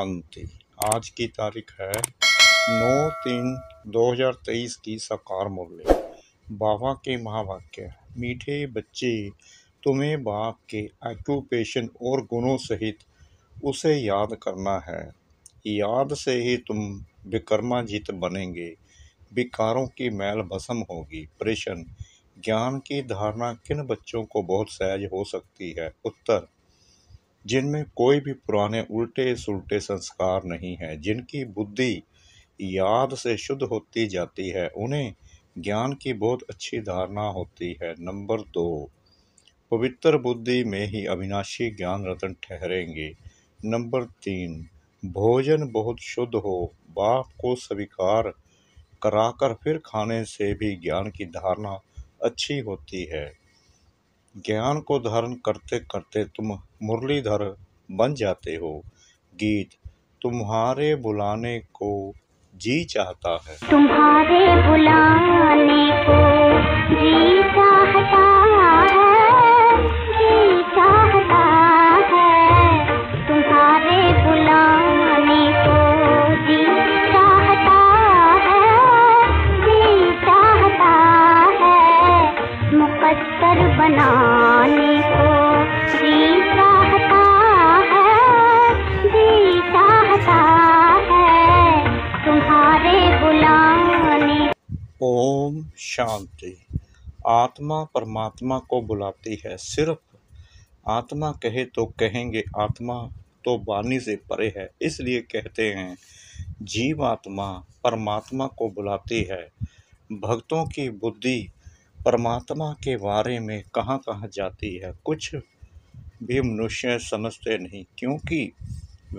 शांति आज की तारीख है नौ तीन 2023 की साकार मूल्य बाबा के महावाक्य मीठे बच्चे तुम्हें बाप के एक्यूपेशन और गुणों सहित उसे याद करना है याद से ही तुम जीत बनेंगे विकारों की मैल भसम होगी प्रश्न ज्ञान की धारणा किन बच्चों को बहुत सहज हो सकती है उत्तर जिनमें कोई भी पुराने उल्टे सुलटे संस्कार नहीं है जिनकी बुद्धि याद से शुद्ध होती जाती है उन्हें ज्ञान की बहुत अच्छी धारणा होती है नंबर दो पवित्र बुद्धि में ही अविनाशी ज्ञान रतन ठहरेंगे नंबर तीन भोजन बहुत शुद्ध हो बाप को स्वीकार कराकर फिर खाने से भी ज्ञान की धारणा अच्छी होती है ज्ञान को धारण करते करते तुम मुरलीधर बन जाते हो गीत तुम्हारे बुलाने को जी चाहता है तुम्हारे बुलाने को आत्मा परमात्मा को बुलाती है सिर्फ आत्मा कहे तो कहेंगे आत्मा तो वाणी से परे है इसलिए कहते हैं जीव आत्मा परमात्मा को बुलाती है भक्तों की बुद्धि परमात्मा के बारे में कहाँ कहाँ जाती है कुछ भी मनुष्य समझते नहीं क्योंकि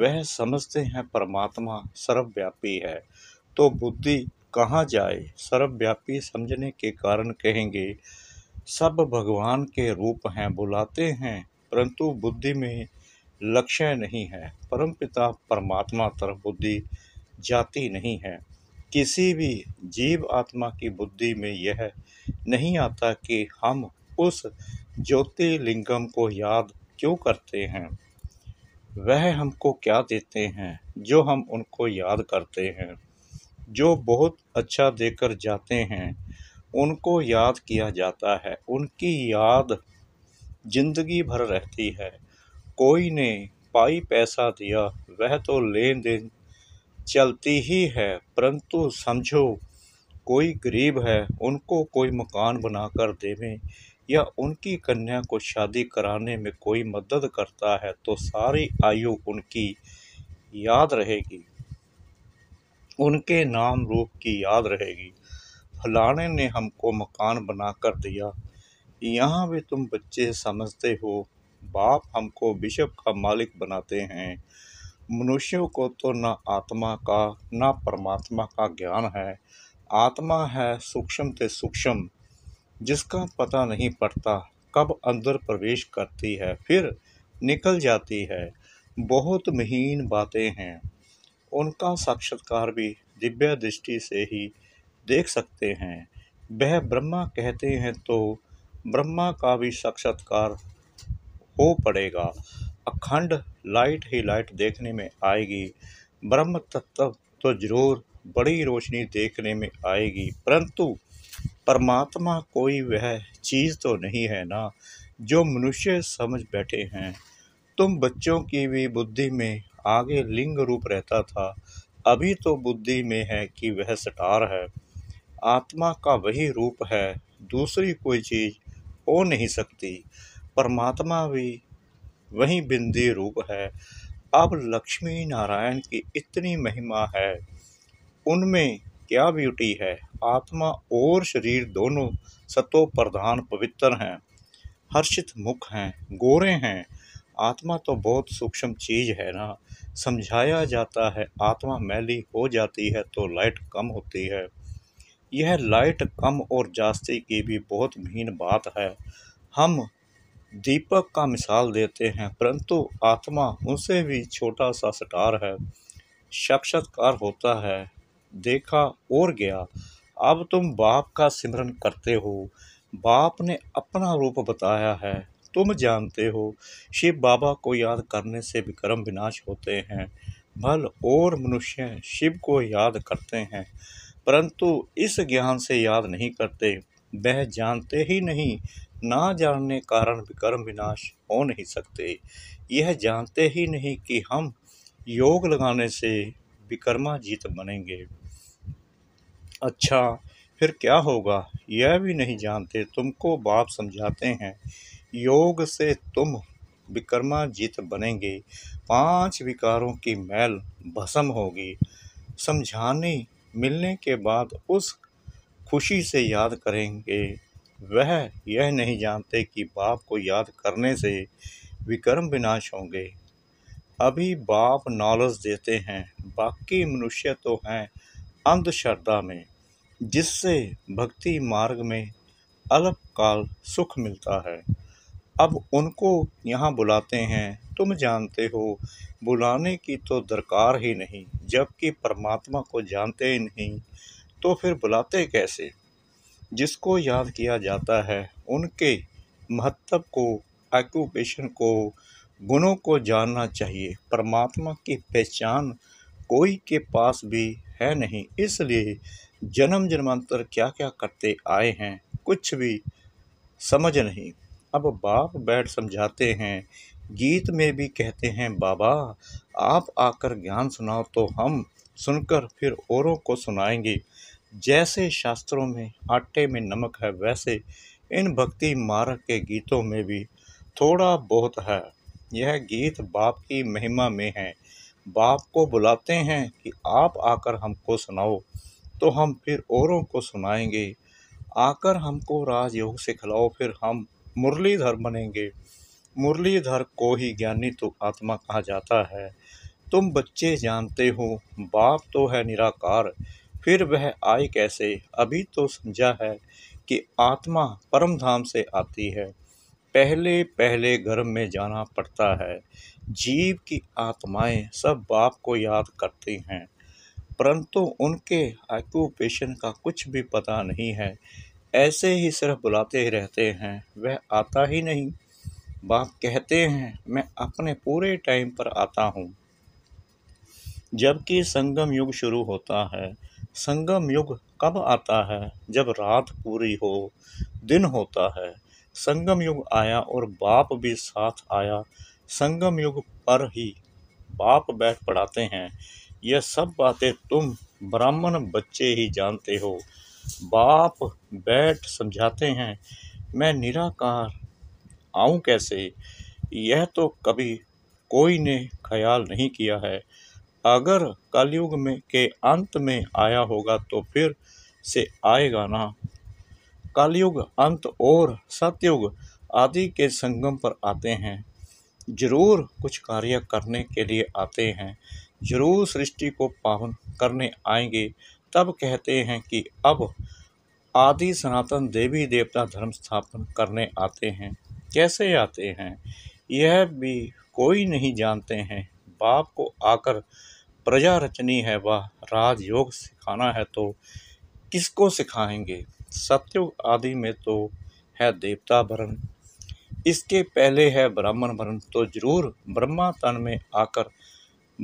वह समझते हैं परमात्मा सर्वव्यापी है तो बुद्धि कहाँ जाए सर्वव्यापी समझने के कारण कहेंगे सब भगवान के रूप हैं बुलाते हैं परंतु बुद्धि में लक्ष्य नहीं है परम पिता परमात्मा तरफ बुद्धि जाती नहीं है किसी भी जीव आत्मा की बुद्धि में यह नहीं आता कि हम उस ज्योतिर्लिंगम को याद क्यों करते हैं वह हमको क्या देते हैं जो हम उनको याद करते हैं जो बहुत अच्छा देकर जाते हैं उनको याद किया जाता है उनकी याद जिंदगी भर रहती है कोई ने पाई पैसा दिया वह तो लेन देन चलती ही है परंतु समझो कोई गरीब है उनको कोई मकान बनाकर देवे या उनकी कन्या को शादी कराने में कोई मदद करता है तो सारी आयु उनकी याद रहेगी उनके नाम रूप की याद रहेगी फलाने ने हमको मकान बना कर दिया यहाँ भी तुम बच्चे समझते हो बाप हमको बिशप का मालिक बनाते हैं मनुष्यों को तो न आत्मा का न परमात्मा का ज्ञान है आत्मा है सूक्ष्म से सूक्ष्म जिसका पता नहीं पड़ता कब अंदर प्रवेश करती है फिर निकल जाती है बहुत महीन बातें हैं उनका साक्षात्कार भी दिव्य दृष्टि से ही देख सकते हैं वह ब्रह्मा कहते हैं तो ब्रह्मा का भी साक्षात्कार हो पड़ेगा अखंड लाइट ही लाइट देखने में आएगी ब्रह्म तत्व तो जरूर बड़ी रोशनी देखने में आएगी परंतु परमात्मा कोई वह चीज़ तो नहीं है ना जो मनुष्य समझ बैठे हैं तुम बच्चों की भी बुद्धि में आगे लिंग रूप रहता था अभी तो बुद्धि में है कि वह सटार है आत्मा का वही रूप है दूसरी कोई चीज़ हो नहीं सकती परमात्मा भी वही बिंदी रूप है अब लक्ष्मी नारायण की इतनी महिमा है उनमें क्या ब्यूटी है आत्मा और शरीर दोनों सतो प्रधान पवित्र हैं हर्षित मुख हैं गोरे हैं आत्मा तो बहुत सूक्ष्म चीज़ है ना समझाया जाता है आत्मा मैली हो जाती है तो लाइट कम होती है यह लाइट कम और जास्ती की भी बहुत भीन बात है हम दीपक का मिसाल देते हैं परंतु आत्मा उनसे भी छोटा सा स्टार है साक्षात्कार होता है देखा और गया अब तुम बाप का सिमरन करते हो बाप ने अपना रूप बताया है तुम जानते हो शिव बाबा को याद करने से विक्रम विनाश होते हैं भल और मनुष्य शिव को याद करते हैं परंतु इस ज्ञान से याद नहीं करते वह जानते ही नहीं ना जानने कारण विक्रम विनाश हो नहीं सकते यह जानते ही नहीं कि हम योग लगाने से विक्रमा जीत बनेंगे अच्छा फिर क्या होगा यह भी नहीं जानते तुमको बाप समझाते हैं योग से तुम जीत बनेंगे पांच विकारों की मैल भसम होगी समझाने मिलने के बाद उस खुशी से याद करेंगे वह यह नहीं जानते कि बाप को याद करने से विक्रम विनाश होंगे अभी बाप नॉलेज देते हैं बाकी मनुष्य तो हैं अंधश्रद्धा में जिससे भक्ति मार्ग में अल्पकाल सुख मिलता है अब उनको यहाँ बुलाते हैं तुम जानते हो बुलाने की तो दरकार ही नहीं जबकि परमात्मा को जानते ही नहीं तो फिर बुलाते कैसे जिसको याद किया जाता है उनके महत्व को ऑक्यूपेशन को गुणों को जानना चाहिए परमात्मा की पहचान कोई के पास भी है नहीं इसलिए जन्म जन्मांतर क्या क्या करते आए हैं कुछ भी समझ नहीं अब बाप बैठ समझाते हैं गीत में भी कहते हैं बाबा आप आकर ज्ञान सुनाओ तो हम सुनकर फिर औरों को सुनाएंगे जैसे शास्त्रों में आटे में नमक है वैसे इन भक्ति मार्ग के गीतों में भी थोड़ा बहुत है यह गीत बाप की महिमा में है बाप को बुलाते हैं कि आप आकर हमको सुनाओ तो हम फिर औरों को सुनाएंगे आकर हमको राजयोग से खिलाओ फिर हम मुरलीधर बनेंगे मुरलीधर को ही ज्ञानी तो आत्मा कहा जाता है तुम बच्चे जानते हो बाप तो है निराकार फिर वह आए कैसे अभी तो समझा है कि आत्मा परम धाम से आती है पहले पहले घर में जाना पड़ता है जीव की आत्माएं सब बाप को याद करती हैं परंतु उनके ऑक्यूपेशन का कुछ भी पता नहीं है ऐसे ही सिर्फ बुलाते ही रहते हैं वह आता ही नहीं बाप कहते हैं मैं अपने पूरे टाइम पर आता हूँ जबकि संगम युग शुरू होता है संगम युग कब आता है जब रात पूरी हो दिन होता है संगम युग आया और बाप भी साथ आया संगम युग पर ही बाप बैठ पढ़ाते हैं यह सब बातें तुम ब्राह्मण बच्चे ही जानते हो बाप बैठ समझाते हैं मैं निराकार आऊँ कैसे यह तो कभी कोई ने ख्याल नहीं किया है अगर कलयुग में के अंत में आया होगा तो फिर से आएगा ना कलयुग अंत और सतयुग आदि के संगम पर आते हैं जरूर कुछ कार्य करने के लिए आते हैं जरूर सृष्टि को पावन करने आएंगे तब कहते हैं कि अब आदि सनातन देवी देवता धर्म स्थापन करने आते हैं कैसे आते हैं यह भी कोई नहीं जानते हैं बाप को आकर प्रजा रचनी है वह राजयोग सिखाना है तो किसको सिखाएंगे सत्युग आदि में तो है देवता भरण इसके पहले है ब्राह्मण भरण तो जरूर ब्रह्मा तन में आकर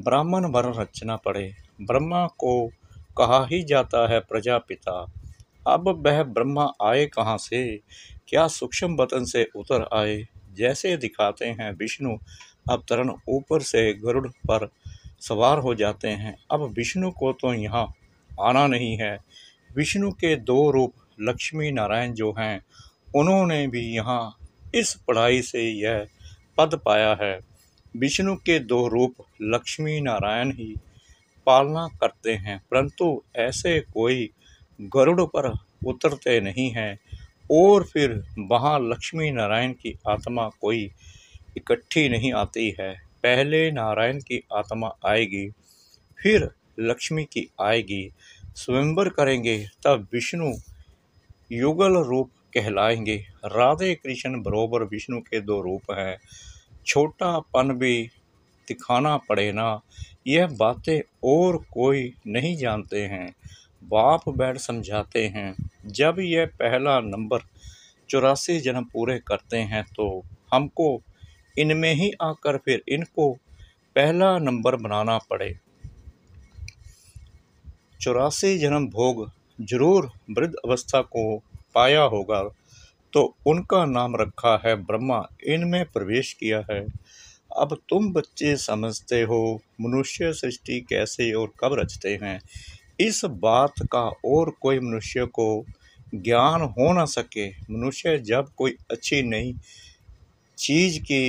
ब्राह्मण भरण रचना पड़े ब्रह्मा को कहा ही जाता है प्रजापिता अब वह ब्रह्मा आए कहाँ से क्या सूक्ष्म वतन से उतर आए जैसे दिखाते हैं विष्णु अब तरण ऊपर से गरुड़ पर सवार हो जाते हैं अब विष्णु को तो यहाँ आना नहीं है विष्णु के दो रूप लक्ष्मी नारायण जो हैं उन्होंने भी यहाँ इस पढ़ाई से यह पद पाया है विष्णु के दो रूप लक्ष्मी नारायण ही पालना करते हैं परंतु ऐसे कोई गरुड़ पर उतरते नहीं हैं और फिर वहाँ लक्ष्मी नारायण की आत्मा कोई इकट्ठी नहीं आती है पहले नारायण की आत्मा आएगी फिर लक्ष्मी की आएगी स्वयंवर करेंगे तब विष्णु युगल रूप कहलाएंगे राधे कृष्ण बरोबर विष्णु के दो रूप हैं छोटापन भी दिखाना पड़े ना यह बातें और कोई नहीं जानते हैं बाप बैठ समझाते हैं जब यह पहला नंबर चौरासी जन्म पूरे करते हैं तो हमको इनमें ही आकर फिर इनको पहला नंबर बनाना पड़े चौरासी जन्म भोग जरूर वृद्ध अवस्था को पाया होगा तो उनका नाम रखा है ब्रह्मा इनमें प्रवेश किया है अब तुम बच्चे समझते हो मनुष्य सृष्टि कैसे और कब रचते हैं इस बात का और कोई मनुष्य को ज्ञान हो ना सके मनुष्य जब कोई अच्छी नई चीज़ की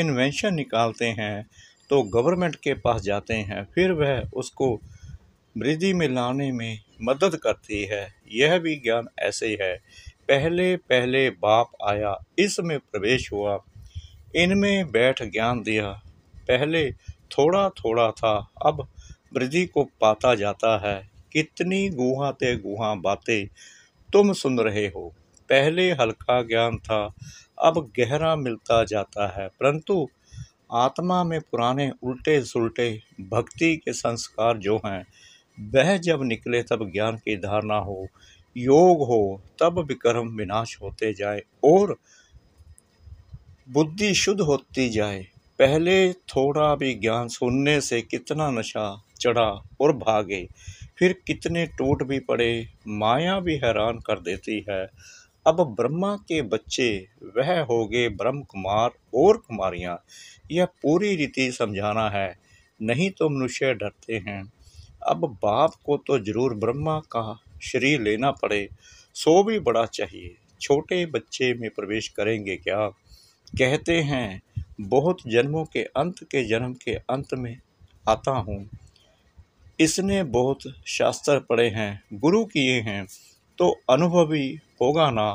इन्वेंशन निकालते हैं तो गवर्नमेंट के पास जाते हैं फिर वह उसको वृद्धि में लाने में मदद करती है यह भी ज्ञान ऐसे है पहले पहले बाप आया इसमें प्रवेश हुआ इनमें बैठ ज्ञान दिया पहले थोड़ा थोड़ा था अब वृद्धि को पाता जाता है कितनी गुहा ते गुहा बातें तुम सुन रहे हो पहले हल्का ज्ञान था अब गहरा मिलता जाता है परंतु आत्मा में पुराने उल्टे सुलटे भक्ति के संस्कार जो हैं वह जब निकले तब ज्ञान की धारणा हो योग हो तब विक्रम विनाश होते जाए और बुद्धि शुद्ध होती जाए पहले थोड़ा भी ज्ञान सुनने से कितना नशा चढ़ा और भागे फिर कितने टूट भी पड़े माया भी हैरान कर देती है अब ब्रह्मा के बच्चे वह हो गए ब्रह्म कुमार और कुमारियाँ यह पूरी रीति समझाना है नहीं तो मनुष्य डरते हैं अब बाप को तो जरूर ब्रह्मा का शरीर लेना पड़े सो भी बड़ा चाहिए छोटे बच्चे में प्रवेश करेंगे क्या कहते हैं बहुत जन्मों के अंत के जन्म के अंत में आता हूँ इसने बहुत शास्त्र पढ़े हैं गुरु किए हैं तो अनुभवी होगा ना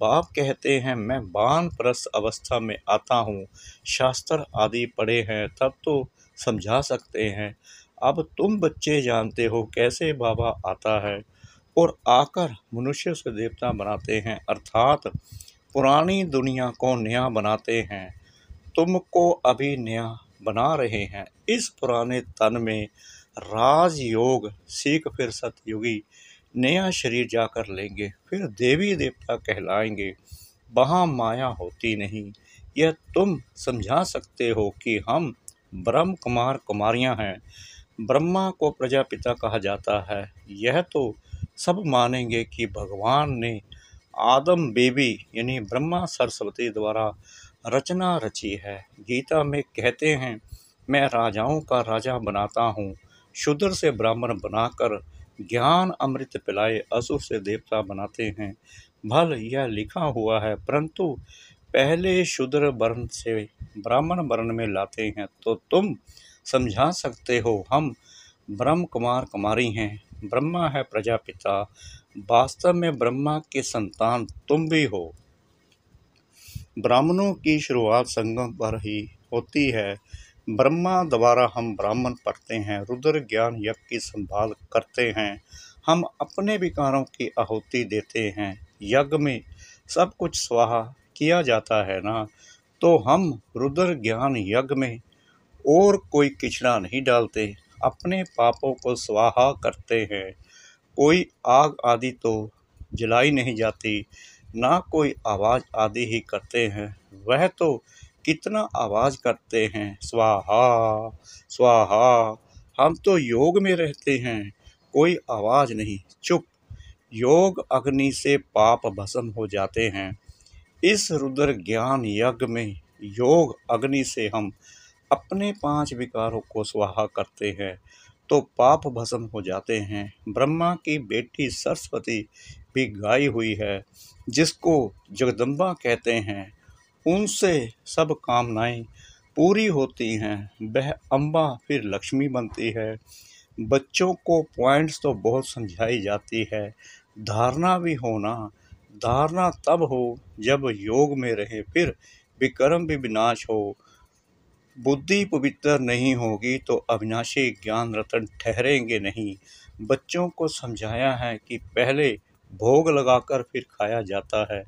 बाप कहते हैं मैं बान परस अवस्था में आता हूँ शास्त्र आदि पढ़े हैं तब तो समझा सकते हैं अब तुम बच्चे जानते हो कैसे बाबा आता है और आकर मनुष्य से देवता बनाते हैं अर्थात पुरानी दुनिया को नया बनाते हैं तुमको अभी नया बना रहे हैं इस पुराने तन में राजयोग सीख फिर सतयुगी नया शरीर जाकर लेंगे फिर देवी देवता कहलाएंगे वहाँ माया होती नहीं यह तुम समझा सकते हो कि हम ब्रह्म कुमार कुमारियाँ हैं ब्रह्मा को प्रजापिता कहा जाता है यह तो सब मानेंगे कि भगवान ने आदम बेबी यानी ब्रह्मा सरस्वती द्वारा रचना रची है गीता में कहते हैं मैं राजाओं का राजा बनाता हूँ शूद्र से ब्राह्मण बनाकर ज्ञान अमृत पिलाए असुर से देवता बनाते हैं भल यह लिखा हुआ है परंतु पहले शूद्र वर्ण से ब्राह्मण वर्ण में लाते हैं तो तुम समझा सकते हो हम ब्रह्म कुमार कुमारी हैं ब्रह्मा है प्रजापिता वास्तव में ब्रह्मा के संतान तुम भी हो ब्राह्मणों की शुरुआत संगम पर ही होती है ब्रह्मा द्वारा हम ब्राह्मण पढ़ते हैं रुद्र ज्ञान यज्ञ की संभाल करते हैं हम अपने विकारों की आहुति देते हैं यज्ञ में सब कुछ स्वाहा किया जाता है ना तो हम रुद्र ज्ञान यज्ञ में और कोई किचड़ा नहीं डालते अपने पापों को स्वाहा करते हैं कोई आग आदि तो जलाई नहीं जाती ना कोई आवाज़ आदि ही करते हैं वह तो कितना आवाज़ करते हैं स्वाहा स्वाहा हम तो योग में रहते हैं कोई आवाज़ नहीं चुप योग अग्नि से पाप भस्म हो जाते हैं इस रुद्र ज्ञान यज्ञ में योग अग्नि से हम अपने पांच विकारों को स्वाहा करते हैं तो पाप भस्म हो जाते हैं ब्रह्मा की बेटी सरस्वती भी गाई हुई है जिसको जगदम्बा कहते हैं उनसे सब कामनाएं पूरी होती हैं वह अम्बा फिर लक्ष्मी बनती है बच्चों को पॉइंट्स तो बहुत समझाई जाती है धारणा भी होना धारणा तब हो जब योग में रहे फिर विक्रम भी विनाश हो बुद्धि पवित्र नहीं होगी तो अविनाशी ज्ञान रतन ठहरेंगे नहीं बच्चों को समझाया है कि पहले भोग लगाकर फिर खाया जाता है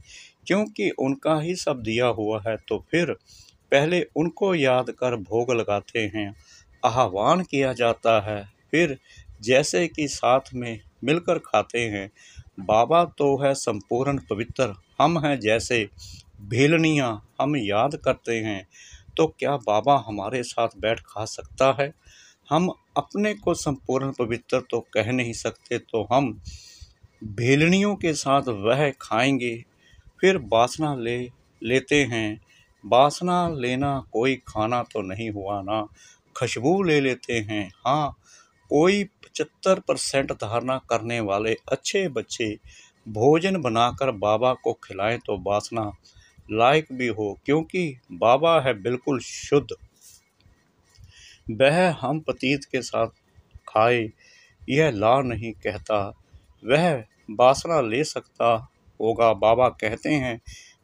क्योंकि उनका ही सब दिया हुआ है तो फिर पहले उनको याद कर भोग लगाते हैं आह्वान किया जाता है फिर जैसे कि साथ में मिलकर खाते हैं बाबा तो है संपूर्ण पवित्र हम हैं जैसे भीलनियाँ हम याद करते हैं तो क्या बाबा हमारे साथ बैठ खा सकता है हम अपने को संपूर्ण पवित्र तो कह नहीं सकते तो हम भेलनियों के साथ वह खाएंगे फिर बासना ले लेते हैं बासना लेना कोई खाना तो नहीं हुआ ना खुशबू ले लेते हैं हाँ कोई पचहत्तर परसेंट धारणा करने वाले अच्छे बच्चे भोजन बनाकर बाबा को खिलाएं तो बासना लायक भी हो क्योंकि बाबा है बिल्कुल शुद्ध वह हम पतीत के साथ खाए यह ला नहीं कहता वह बासना ले सकता होगा बाबा कहते हैं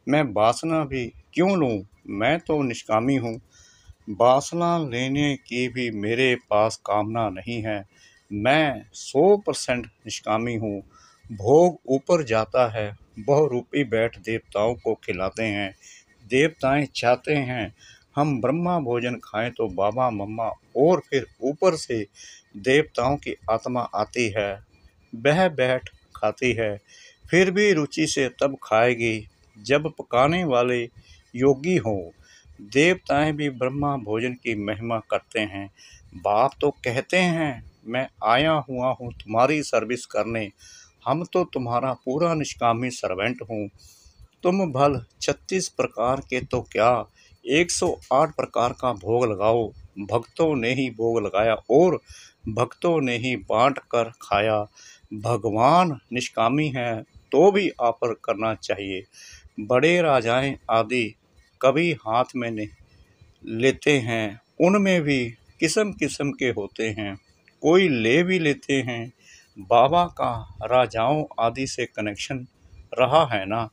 मैं बासना भी क्यों लूँ मैं तो निष्कामी हूँ बासना लेने की भी मेरे पास कामना नहीं है मैं सौ परसेंट निष्कामी हूँ भोग ऊपर जाता है बहुरूपी बैठ देवताओं को खिलाते हैं देवताएं चाहते हैं हम ब्रह्मा भोजन खाएं तो बाबा मम्मा और फिर ऊपर से देवताओं की आत्मा आती है वह बैठ खाती है फिर भी रुचि से तब खाएगी जब पकाने वाले योगी हों देवताएं भी ब्रह्मा भोजन की महिमा करते हैं बाप तो कहते हैं मैं आया हुआ हूँ तुम्हारी सर्विस करने हम तो तुम्हारा पूरा निष्कामी सर्वेंट हूँ तुम भल छत्तीस प्रकार के तो क्या एक सौ आठ प्रकार का भोग लगाओ भक्तों ने ही भोग लगाया और भक्तों ने ही बांट कर खाया भगवान निष्कामी हैं तो भी आप करना चाहिए बड़े राजाएं आदि कभी हाथ में नहीं लेते हैं उनमें भी किस्म किस्म के होते हैं कोई ले भी लेते हैं बाबा का राजाओं आदि से कनेक्शन रहा है ना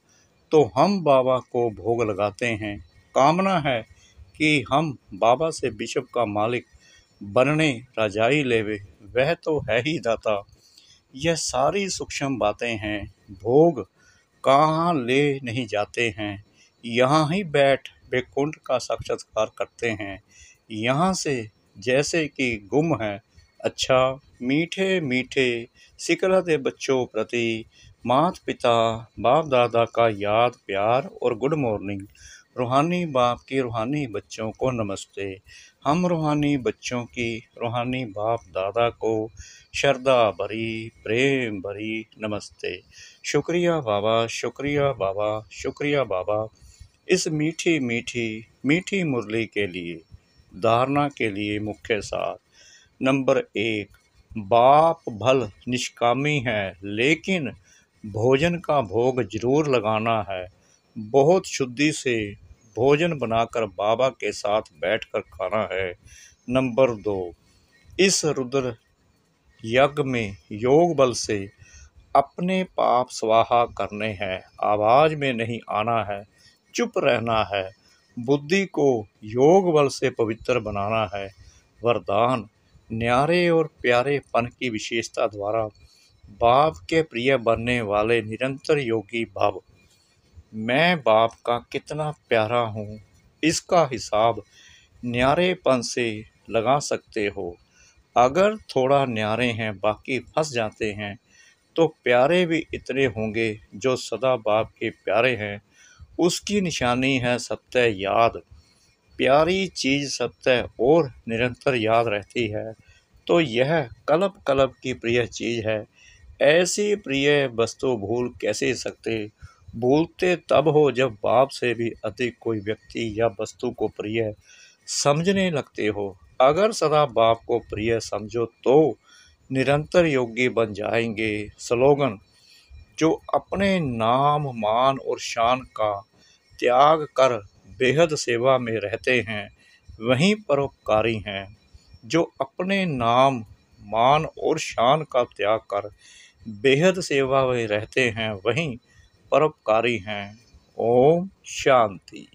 तो हम बाबा को भोग लगाते हैं कामना है कि हम बाबा से बिशप का मालिक बनने राजाई लेवे वह तो है ही दाता यह सारी सूक्ष्म बातें हैं भोग कहाँ ले नहीं जाते हैं यहाँ ही बैठ बेकुंठ का साक्षात्कार करते हैं यहाँ से जैसे कि गुम है अच्छा मीठे मीठे ਸਿਕਲਾ के बच्चों प्रति मात पिता बाप दादा का याद प्यार और गुड मॉर्निंग रूहानी बाप की रूहानी बच्चों को नमस्ते हम रूहानी बच्चों की रूहानी बाप दादा को श्रद्धा भरी प्रेम भरी नमस्ते शुक्रिया बाबा शुक्रिया बाबा शुक्रिया बाबा इस मीठी मीठी मीठी मुरली के लिए धारणा के लिए मुख्य साथ नंबर एक बाप भल निष्कामी है लेकिन भोजन का भोग जरूर लगाना है बहुत शुद्धि से भोजन बनाकर बाबा के साथ बैठकर खाना है नंबर दो इस रुद्र यज्ञ में योग बल से अपने पाप स्वाहा करने हैं आवाज़ में नहीं आना है चुप रहना है बुद्धि को योग बल से पवित्र बनाना है वरदान न्यारे और प्यारे पन की विशेषता द्वारा बाप के प्रिय बनने वाले निरंतर योगी भाव मैं बाप का कितना प्यारा हूँ इसका हिसाब न्यारेपन से लगा सकते हो अगर थोड़ा न्यारे हैं बाकी फंस जाते हैं तो प्यारे भी इतने होंगे जो सदा बाप के प्यारे हैं उसकी निशानी है सत्य याद प्यारी चीज़ सत्य और निरंतर याद रहती है तो यह कलब कलब की प्रिय चीज़ है ऐसी प्रिय वस्तु भूल कैसे सकते भूलते तब हो जब बाप से भी अधिक कोई व्यक्ति या वस्तु को प्रिय समझने लगते हो अगर सदा बाप को प्रिय समझो तो निरंतर योगी बन जाएंगे स्लोगन जो अपने नाम मान और शान का त्याग कर बेहद सेवा में रहते हैं वहीं परोपकारी हैं जो अपने नाम मान और शान का त्याग कर बेहद सेवा में रहते हैं वहीं परोपकारी हैं ओम शांति